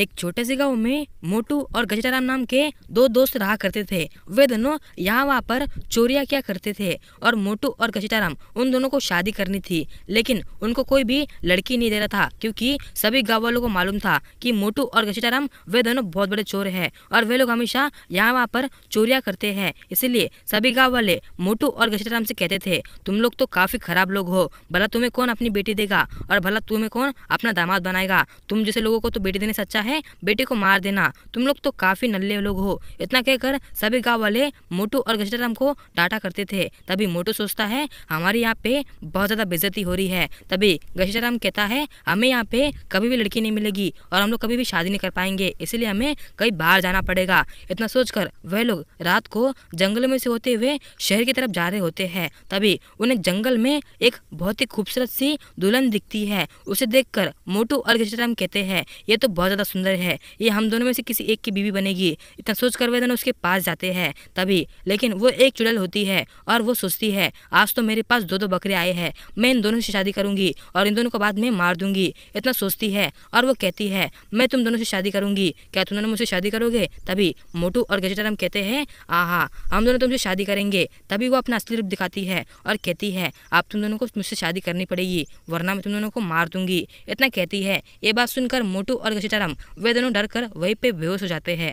एक छोटे से गांव में मोटू और गजराम नाम के दो दोस्त रहा करते थे वे दोनों यहाँ वहाँ पर चोरिया क्या करते थे और मोटू और गजराम उन दोनों को शादी करनी थी लेकिन उनको कोई भी लड़की नहीं दे रहा था क्योंकि सभी गाँव वालों को मालूम था कि मोटू और गजराम वे दोनों बहुत बड़े चोर है और वे लोग हमेशा यहाँ वहाँ पर चोरियाँ करते हैं इसीलिए सभी गाँव वाले मोटू और गजटाराम से कहते थे तुम लोग तो काफ़ी खराब लोग हो भला तुम्हें कौन अपनी बेटी देगा और भला तुम्हें कौन अपना दामाद बनाएगा तुम जैसे लोगों को तो बेटी देने से अच्छा है बेटे को मार देना तुम लोग तो काफी नल्ले लोग हो इतना कहकर सभी गाँव वाले मोटू और घसीटाराम को डांटा करते थे तभी मोटू सोचता है हमारे यहाँ पे बहुत ज्यादा बेजती हो रही है तभी घसीटाराम कहता है हमें यहाँ पे कभी भी लड़की नहीं मिलेगी और हम लोग कभी भी शादी नहीं कर पाएंगे इसलिए हमें कहीं बाहर जाना पड़ेगा इतना सोचकर वह लोग रात को जंगल में से होते हुए शहर की तरफ जा रहे होते हैं तभी उन्हें जंगल में एक बहुत ही खूबसूरत सी दुल्हन दिखती है उसे देखकर मोटू और घसीटाराम कहते हैं ये तो बहुत ज्यादा सुंदर है ये हम दोनों में से किसी एक की बीवी बनेगी इतना सोच कर दोनों उसके पास जाते हैं तभी लेकिन वो एक चुड़ैल होती है और वो सोचती है आज तो मेरे पास दो दो बकरे आए हैं मैं इन दोनों से शादी करूंगी और इन दोनों को बाद में मार दूंगी इतना सोचती है और वो कहती है मैं तुम दोनों से शादी करूंगी क्या तुम दोनों मुझसे शादी करोगे तभी मोटू और गजेटाराम कहते हैं आहा हम दोनों तुमसे शादी करेंगे तभी वो अपना असली रूप दिखाती है और कहती है आप तुम दोनों को मुझसे शादी करनी पड़ेगी वरना मैं तुम दोनों को मार दूंगी इतना कहती है ये बात सुनकर मोटू और गजेटाराम वे दोनों डर कर वहीं पे बेहोश हो जाते हैं